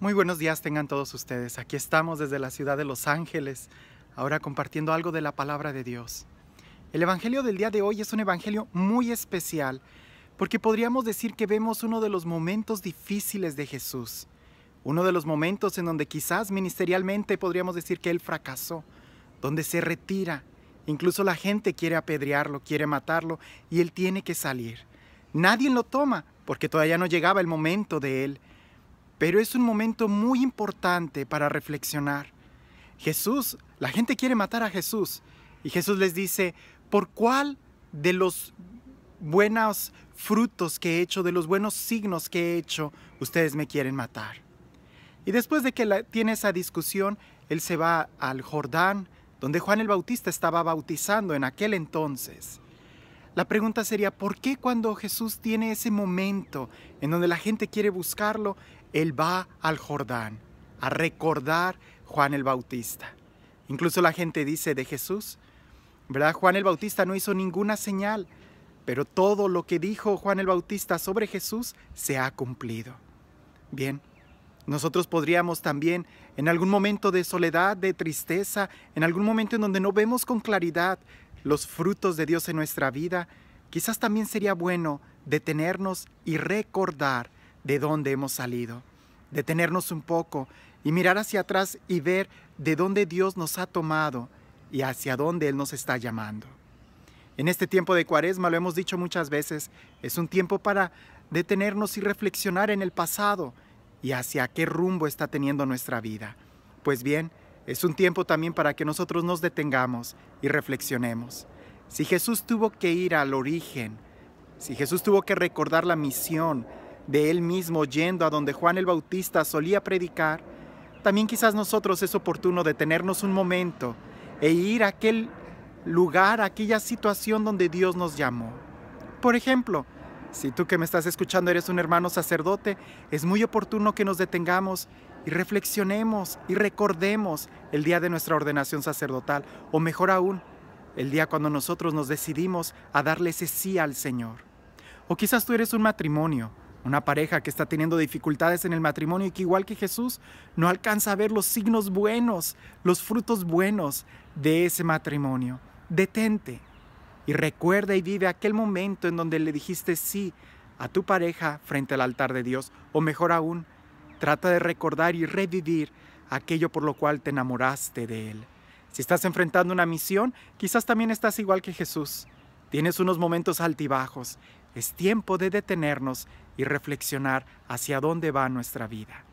Muy buenos días tengan todos ustedes. Aquí estamos desde la ciudad de Los Ángeles, ahora compartiendo algo de la palabra de Dios. El Evangelio del día de hoy es un Evangelio muy especial porque podríamos decir que vemos uno de los momentos difíciles de Jesús, uno de los momentos en donde quizás ministerialmente podríamos decir que Él fracasó, donde se retira, incluso la gente quiere apedrearlo, quiere matarlo y Él tiene que salir. Nadie lo toma porque todavía no llegaba el momento de Él pero es un momento muy importante para reflexionar. Jesús, la gente quiere matar a Jesús y Jesús les dice, ¿por cuál de los buenos frutos que he hecho, de los buenos signos que he hecho, ustedes me quieren matar? Y después de que tiene esa discusión, él se va al Jordán, donde Juan el Bautista estaba bautizando en aquel entonces. La pregunta sería, ¿por qué cuando Jesús tiene ese momento en donde la gente quiere buscarlo, Él va al Jordán a recordar Juan el Bautista? Incluso la gente dice de Jesús, ¿verdad? Juan el Bautista no hizo ninguna señal, pero todo lo que dijo Juan el Bautista sobre Jesús se ha cumplido. Bien, nosotros podríamos también, en algún momento de soledad, de tristeza, en algún momento en donde no vemos con claridad los frutos de Dios en nuestra vida, quizás también sería bueno detenernos y recordar de dónde hemos salido, detenernos un poco y mirar hacia atrás y ver de dónde Dios nos ha tomado y hacia dónde Él nos está llamando. En este tiempo de cuaresma, lo hemos dicho muchas veces, es un tiempo para detenernos y reflexionar en el pasado y hacia qué rumbo está teniendo nuestra vida. Pues bien, es un tiempo también para que nosotros nos detengamos y reflexionemos. Si Jesús tuvo que ir al origen, si Jesús tuvo que recordar la misión de él mismo yendo a donde Juan el Bautista solía predicar, también quizás nosotros es oportuno detenernos un momento e ir a aquel lugar, a aquella situación donde Dios nos llamó. Por ejemplo, si tú que me estás escuchando eres un hermano sacerdote, es muy oportuno que nos detengamos y reflexionemos y recordemos el día de nuestra ordenación sacerdotal, o mejor aún, el día cuando nosotros nos decidimos a darle ese sí al Señor. O quizás tú eres un matrimonio, una pareja que está teniendo dificultades en el matrimonio y que igual que Jesús no alcanza a ver los signos buenos, los frutos buenos de ese matrimonio. Detente y recuerda y vive aquel momento en donde le dijiste sí a tu pareja frente al altar de Dios, o mejor aún, Trata de recordar y revivir aquello por lo cual te enamoraste de Él. Si estás enfrentando una misión, quizás también estás igual que Jesús. Tienes unos momentos altibajos. Es tiempo de detenernos y reflexionar hacia dónde va nuestra vida.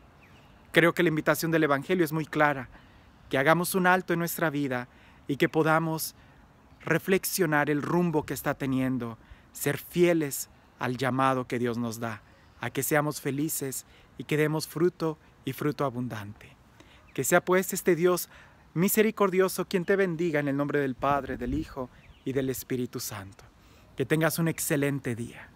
Creo que la invitación del Evangelio es muy clara, que hagamos un alto en nuestra vida y que podamos reflexionar el rumbo que está teniendo, ser fieles al llamado que Dios nos da, a que seamos felices y que demos fruto y fruto abundante. Que sea pues este Dios misericordioso quien te bendiga en el nombre del Padre, del Hijo y del Espíritu Santo. Que tengas un excelente día.